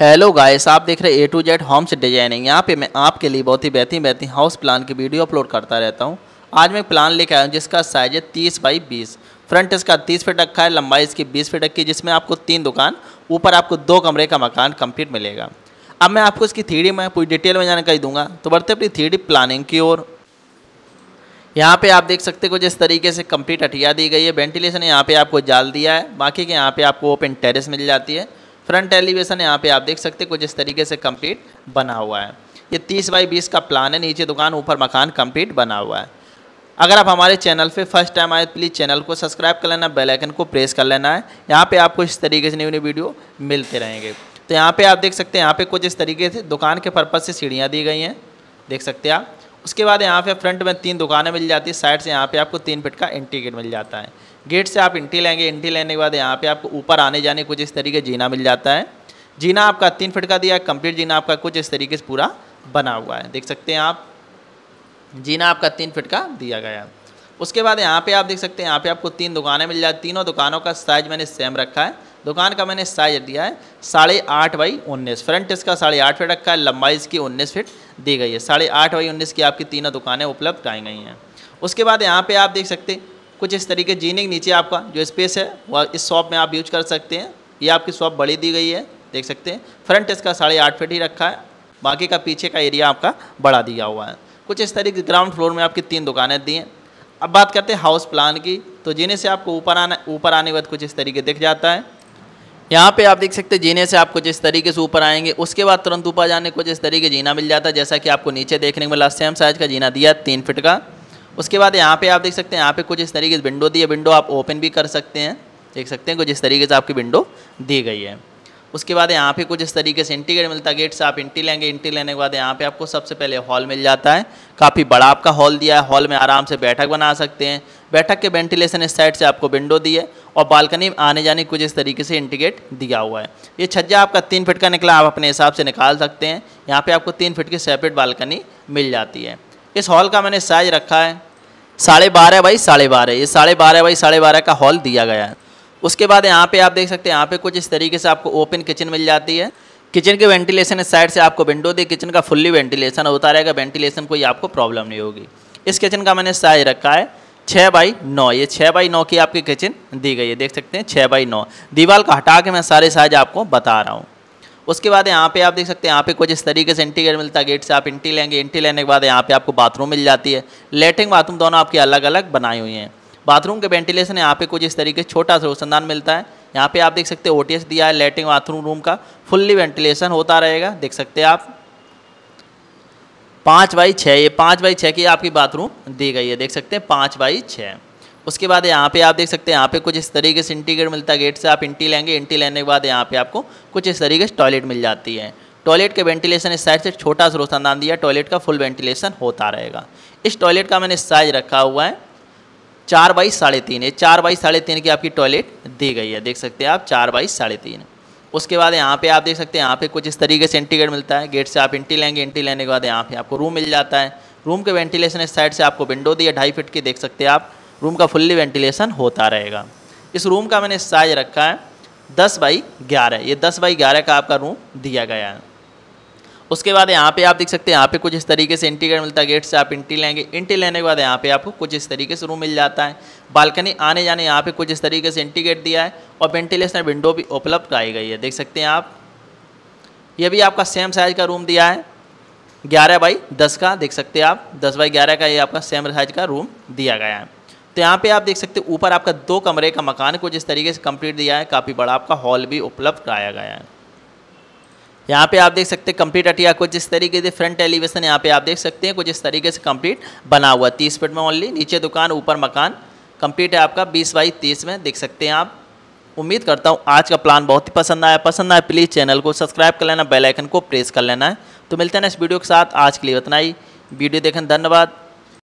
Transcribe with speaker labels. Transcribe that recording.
Speaker 1: hello guys आप देख रहे हैं A to Z homes designing यहाँ पे मैं आपके लिए बहुत ही बेहतरीन बेहतरीन हाउस प्लान की वीडियो अपलोड करता रहता हूँ आज मैं एक प्लान लेकर आया हूँ जिसका साइज है तीस बाई बीस फ्रंट इसका तीस फीट रखा है लंबाई इसकी बीस फीट रखी है जिसमें आपको तीन दुकान ऊपर आपको दो कमरे का मकान कंप्लीट मिलेगा अब मैं आपको इसकी थ्री में पूरी डिटेल में जानकारी दूंगा तो बढ़ते अपनी थ्री प्लानिंग की ओर यहाँ पे आप देख सकते हो जिस तरीके से कंप्लीट हटिया दी गई है वेंटिलेशन यहाँ पे आपको जाल दिया है बाकी के यहाँ पे आपको ओपन टेरेस मिल जाती है फ्रंट एलिवेशन यहाँ पे आप देख सकते कुछ इस तरीके से कंप्लीट बना हुआ है ये तीस बाई बीस का प्लान है नीचे दुकान ऊपर मकान कंप्लीट बना हुआ है अगर आप हमारे चैनल पे फर्स्ट टाइम आए तो प्लीज़ चैनल को सब्सक्राइब कर लेना बेल आइकन को प्रेस कर लेना है यहाँ पे आपको इस तरीके से नई नई वीडियो मिलते रहेंगे तो यहाँ पे आप देख सकते हैं यहाँ पे कुछ इस तरीके से दुकान के पर्पज़ से सीढ़ियाँ दी गई हैं देख सकते हैं आप उसके बाद यहाँ पे फ्रंट में तीन दुकानें मिल जाती है साइड से यहाँ पे आपको तीन फिट का एंट्री गेट मिल जाता है गेट से आप एंट्री लेंगे एंट्री लेने के बाद यहाँ पे आपको ऊपर आने जाने कुछ इस तरीके जीना मिल जाता है जीना आपका तीन फिट का दिया कंप्लीट जीना आपका कुछ इस तरीके से पूरा बना हुआ है देख सकते हैं आप जीना आपका तीन फिट का दिया गया उसके बाद यहाँ पर आप देख सकते हैं यहाँ पर आपको तीन दुकानें मिल जाती तीनों दुकानों का साइज मैंने सेम रखा है दुकान का मैंने साइज दिया है साढ़े आठ बाई उन्नीस फ्रंट इसका साढ़े आठ फीट रखा है लंबाई इसकी उन्नीस फीट दी गई है साढ़े आठ बाई उन्नीस की आपकी तीनों दुकानें उपलब्ध कराई गई हैं उसके बाद यहाँ पे आप देख सकते कुछ इस तरीके जीने के नीचे आपका जो स्पेस है वह इस शॉप में आप यूज कर सकते हैं ये आपकी शॉप बड़ी दी गई है देख सकते हैं फ्रंट इसका साढ़े आठ फीट ही रखा है बाकी का पीछे का एरिया आपका बढ़ा दिया हुआ है कुछ इस तरीके ग्राउंड फ्लोर में आपकी तीन दुकानें दी हैं अब बात करते हैं हाउस प्लान की तो जीने से आपको ऊपर आना ऊपर आने के बाद कुछ इस तरीके दिख जाता है यहाँ पे आप देख सकते हैं जीने से आपको जिस तरीके से ऊपर आएंगे उसके बाद तुरंत ऊपर जाने को जिस तरीके जीना मिल जाता है जैसा कि आपको नीचे देखने को मिला सेम साइज का जीना दिया तीन फिट का उसके बाद यहाँ पे आप देख सकते हैं यहाँ पे कुछ इस तरीके से विंडो दिए विंडो आप ओपन भी कर सकते हैं देख सकते हैं कुछ इस तरीके से आपकी विंडो दी गई है उसके बाद यहाँ पे कुछ इस तरीके से इंटीग्रेट मिलता है गेट से आप इंटी लेंगे इंटी लेने के बाद यहाँ पे आपको सबसे पहले हॉल मिल जाता है काफ़ी बड़ा आपका हॉल दिया है हॉल में आराम से बैठक बना सकते हैं बैठक के वेंटिलेशन इस साइड से आपको विंडो दी है और बालकनी आने जाने कुछ इस तरीके से इंटीगेट दिया हुआ है ये छज्जा आपका तीन फिट का निकला आप अपने हिसाब से निकाल सकते हैं यहाँ पे आपको तीन फिट की सेपरेट बालकनी मिल जाती है इस हॉल का मैंने साइज रखा है साढ़े बारह बाई साढ़े बारह ये साढ़े बारह बाई साढ़े बारह का हॉल दिया गया है उसके बाद यहाँ पे आप देख सकते हैं यहाँ पे कुछ इस तरीके से आपको ओपन किचन मिल जाती है किचन के वेंटिलेशन इस साइड से आपको विंडो दे किचन का फुल्ली वेंटिलेशन होता रहेगा वेंटिलेशन कोई आपको प्रॉब्लम नहीं होगी इस किचन का मैंने साइज रखा है छः बाई नौ ये छः बाई नौ की आपकी किचन दी गई है देख सकते हैं छः बाई नौ दीवार का हटा के मैं सारे साइज आपको बता रहा हूँ उसके बाद यहाँ पे आप देख सकते हैं यहाँ पे कुछ इस तरीके से इंटीरियर मिलता है गेट से आप इंटी लेंगे इंटी लेने के बाद यहाँ पे आपको बाथरूम मिल जाती है लेटरिन बाथरूम दोनों आपकी अलग अलग बनाई हुई हैं बाथरूम के वेंटिलेशन यहाँ पे कुछ इस तरीके छोटा सा रोशनदान मिलता है यहाँ पे आप देख सकते हैं ओ दिया है लेटरिन बाथरूम रूम का फुल्ली वेंटिलेशन होता रहेगा देख सकते हैं आप पाँच बाई छः ये पाँच बाई छः की आपकी बाथरूम दी गई है देख सकते हैं पाँच बाई छः उसके बाद यहाँ पे आप देख सकते हैं यहाँ पे कुछ इस तरीके से इंटीग्रेट मिलता है गेट से आप इंटी लेंगे इंटी लेने के बाद यहाँ पे आपको कुछ इस तरीके से टॉयलेट मिल जाती है टॉयलेट के वेंटिलेशन इस साइड से छोटा सा रोशनदान दिया टॉयलेट का फुल वेंटिलेशन होता रहेगा इस टॉयलेट का मैंने साइज रखा हुआ है चार बाई साढ़े तीन ये चार बाई साढ़े तीन की आपकी टॉयलेट दी गई है देख सकते हैं आप चार बाई साढ़े तीन उसके बाद यहाँ पे आप देख सकते हैं यहाँ पे कुछ इस तरीके से एंटीगेट मिलता है गेट से आप एंटी लेंगे एंटी लेने के बाद यहाँ पे आपको रूम मिल जाता है रूम के वेंटिलेशन इस साइड से आपको विंडो दिया ढाई फिट की देख सकते हैं आप रूम का फुल्ली वेंटिलेशन होता रहेगा इस रूम का मैंने साइज रखा है दस बाई ग्यारह ये दस बाई ग्यारह का आपका रूम दिया गया है उसके बाद यहाँ पे आप देख सकते हैं यहाँ पे कुछ इस तरीके से इंटीग्रेट मिलता है गेट से आप इंटी लेंगे इंटी लेने के बाद यहाँ पे आपको कुछ इस तरीके से रूम मिल जाता है बालकनी आने जाने यहाँ पे कुछ इस तरीके से इंटीग्रेट दिया है और वेंटिलेशन विंडो भी उपलब्ध कराई गई है देख सकते हैं आप ये भी आपका सेम साइज़ का रूम दिया है ग्यारह बाई दस का देख सकते हैं आप दस बाई ग्यारह का ये आपका सेम साइज का रूम दिया गया है तो यहाँ पे आप देख सकते हैं ऊपर आपका दो कमरे का मकान को जिस तरीके से कंप्लीट दिया है काफ़ी बड़ा आपका हॉल भी उपलब्ध कराया गया है यहाँ पे आप देख सकते हैं कंप्लीट अटिया को जिस तरीके से फ्रंट एलिवेशन यहाँ पे आप देख सकते हैं कुछ इस तरीके से कंप्लीट बना हुआ तीस फिट में ओनली नीचे दुकान ऊपर मकान कंप्लीट है आपका बीस बाई तीस में देख सकते हैं आप उम्मीद करता हूँ आज का प्लान बहुत ही पसंद आया पसंद आया प्लीज़ चैनल को सब्सक्राइब कर लेना बेलाइकन को प्रेस कर लेना है तो मिलते हैं इस वीडियो के साथ आज के लिए इतना ही वीडियो देखने धन्यवाद